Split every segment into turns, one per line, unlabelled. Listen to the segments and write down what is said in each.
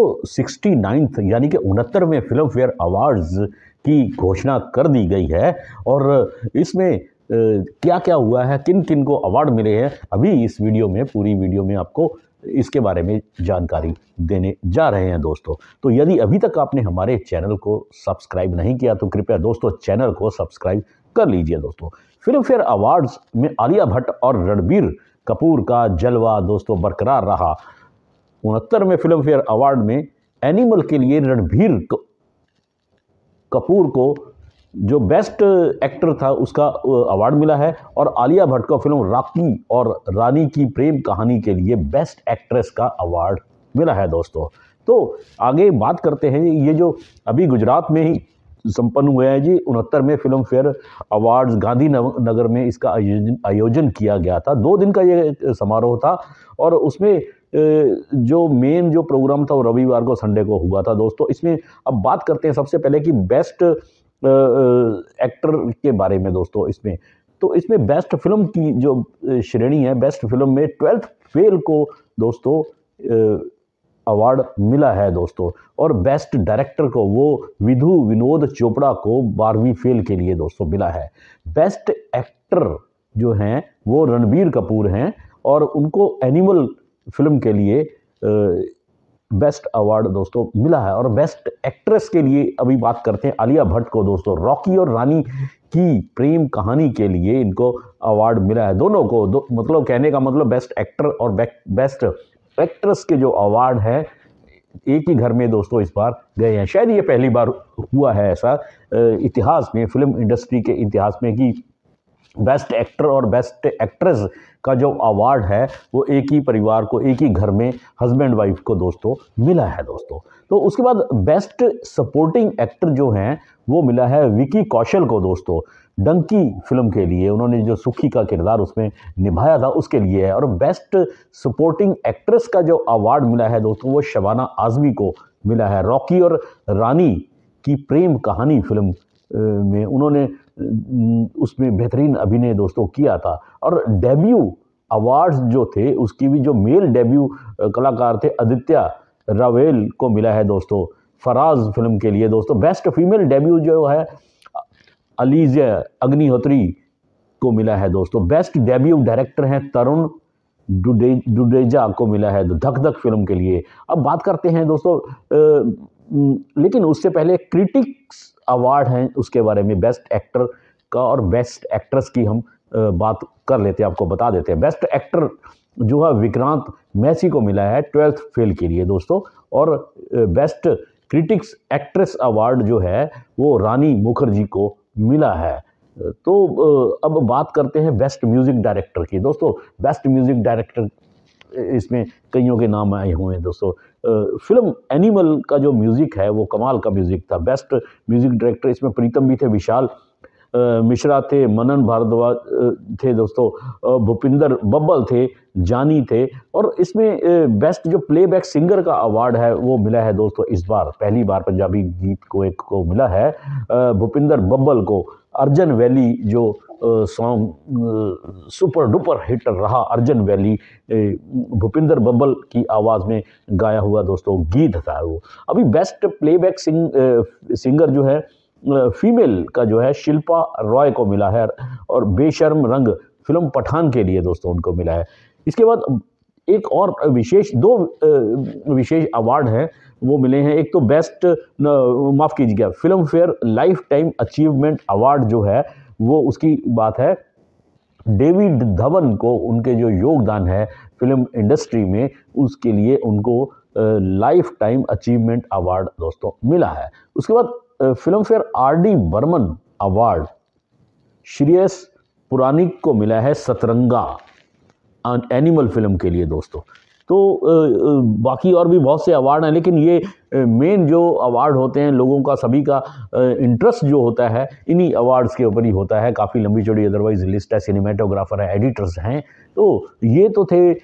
तो sixty ninth यानी कि उनहत्तरवें फिल्म फेयर अवार्ड्स की घोषणा कर दी गई है और इसमें क्या क्या हुआ है किन किन को अवार्ड मिले हैं अभी इस वीडियो में पूरी वीडियो में आपको इसके बारे में जानकारी देने जा रहे हैं दोस्तों तो यदि अभी तक आपने हमारे चैनल को सब्सक्राइब नहीं किया तो कृपया दोस्तों चैनल को सब्सक्राइब कर लीजिए दोस्तों फिल्म फेयर अवार्ड्स में आलिया भट्ट और रणबीर कपूर का जलवा दोस्तों बरकरार रहा उनहत्तर में फिल्म फेयर अवार्ड में एनिमल के लिए रणबीर कपूर को जो बेस्ट एक्टर था उसका अवार्ड मिला है और आलिया भट्ट को फिल्म राकी और रानी की प्रेम कहानी के लिए बेस्ट एक्ट्रेस का अवार्ड मिला है दोस्तों तो आगे बात करते हैं ये जो अभी गुजरात में ही संपन्न हुए हैं जी उनहत्तर में फिल्म फेयर अवार्ड्स नगर में इसका आयोजन आयोजन किया गया था दो दिन का ये समारोह था और उसमें जो मेन जो प्रोग्राम था वो रविवार को संडे को हुआ था दोस्तों इसमें अब बात करते हैं सबसे पहले कि बेस्ट एक्टर के बारे में दोस्तों इसमें तो इसमें बेस्ट फिल्म की जो श्रेणी है बेस्ट फिल्म में ट्वेल्थ फेल को दोस्तों अवार्ड मिला है दोस्तों और बेस्ट डायरेक्टर को वो विधु विनोद चोपड़ा को बारहवीं फेल के लिए दोस्तों मिला है बेस्ट एक्टर जो हैं वो रणबीर कपूर हैं और उनको एनिमल फिल्म के लिए बेस्ट अवार्ड दोस्तों मिला है और बेस्ट एक्ट्रेस के लिए अभी बात करते हैं आलिया भट्ट को दोस्तों रॉकी और रानी की प्रेम कहानी के लिए इनको अवार्ड मिला है दोनों को दो, मतलब कहने का मतलब बेस्ट एक्टर और बेस्ट एक्ट्रेस के जो अवार्ड है एक ही घर में दोस्तों इस बार गए हैं शायद ये पहली बार हुआ है ऐसा इतिहास में फिल्म इंडस्ट्री के इतिहास में कि बेस्ट एक्टर और बेस्ट एक्ट्रेस का जो अवार्ड है वो एक ही परिवार को एक ही घर में हस्बैंड वाइफ को दोस्तों मिला है दोस्तों तो उसके बाद बेस्ट सपोर्टिंग एक्टर जो हैं वो मिला है विकी कौशल को दोस्तों डंकी फिल्म के लिए उन्होंने जो सुखी का किरदार उसमें निभाया था उसके लिए है और बेस्ट सपोर्टिंग एक्ट्रेस का जो अवार्ड मिला है दोस्तों वो शबाना आजमी को मिला है रॉकी और रानी की प्रेम कहानी फिल्म में उन्होंने उसमें बेहतरीन अभिनय दोस्तों किया था और डेब्यू अवार्ड्स जो थे उसकी भी जो मेल डेब्यू कलाकार थे आदित्य रावेल को मिला है दोस्तों फराज फिल्म के लिए दोस्तों बेस्ट फीमेल डेब्यू जो है अलीज अग्निहोत्री को मिला है दोस्तों बेस्ट डेब्यू डायरेक्टर हैं तरुण डुडे डुडेजा को मिला है धक धक फिल्म के लिए अब बात करते हैं दोस्तों लेकिन उससे पहले क्रिटिक्स अवार्ड हैं उसके बारे में बेस्ट एक्टर का और बेस्ट एक्ट्रेस की हम बात कर लेते हैं आपको बता देते हैं बेस्ट एक्टर जो है विक्रांत मैसी को मिला है ट्वेल्थ फेल के लिए दोस्तों और बेस्ट क्रिटिक्स एक्ट्रेस अवार्ड जो है वो रानी मुखर्जी को मिला है तो अब बात करते हैं बेस्ट म्यूज़िक डायरेक्टर की दोस्तों बेस्ट म्यूज़िक डायरेक्टर इसमें कईयों के नाम आए हुए हैं दोस्तों फिल्म एनिमल का जो म्यूज़िक है वो कमाल का म्यूज़िक था बेस्ट म्यूज़िक डायरेक्टर इसमें प्रीतम भी थे विशाल मिश्रा थे मनन भारद्वाज थे दोस्तों भूपिंदर बब्बल थे जानी थे और इसमें बेस्ट जो प्लेबैक सिंगर का अवार्ड है वो मिला है दोस्तों इस बार पहली बार पंजाबी गीत को एक को मिला है भूपिंदर बब्बल को अर्जन वैली जो सॉन्ग सुपर डुपर हिट रहा अर्जन वैली भूपिंदर बब्बल की आवाज़ में गाया हुआ दोस्तों गीत था वो अभी बेस्ट प्लेबैक सिंग सिंगर जो है फीमेल का जो है शिल्पा रॉय को मिला है और बेशर्म रंग फिल्म पठान के लिए दोस्तों उनको मिला है इसके बाद एक और विशेष दो विशेष अवार्ड हैं वो मिले हैं एक तो बेस्ट माफ़ कीजिएगा Filmfare lifetime achievement award जो है वो उसकी बात है डेविड धवन को उनके जो योगदान है फिल्म इंडस्ट्री में उसके लिए उनको लाइफ टाइम अचीवमेंट अवार्ड दोस्तों मिला है उसके बाद Filmfare R D Burman award Shreyas Puranik को मिला है सतरंगा एनिमल फिल्म के लिए दोस्तों तो बाकी और भी बहुत से अवार्ड हैं लेकिन ये मेन जो अवार्ड होते हैं लोगों का सभी का इंटरेस्ट जो होता है इन्हीं अवार्ड्स के ऊपर ही होता है काफ़ी लंबी चौड़ी अदरवाइज लिस्ट है सिनेमाटोग्राफर है एडिटर्स हैं तो ये तो थे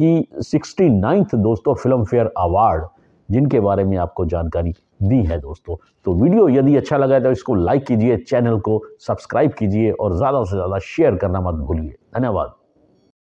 कि सिक्सटी नाइन्थ दोस्तों फिल्म फेयर अवार्ड जिनके बारे में आपको जानकारी दी है दोस्तों तो वीडियो यदि अच्छा लगा तो इसको लाइक कीजिए चैनल को सब्सक्राइब कीजिए और ज़्यादा से ज़्यादा शेयर करना मत भूलिए धन्यवाद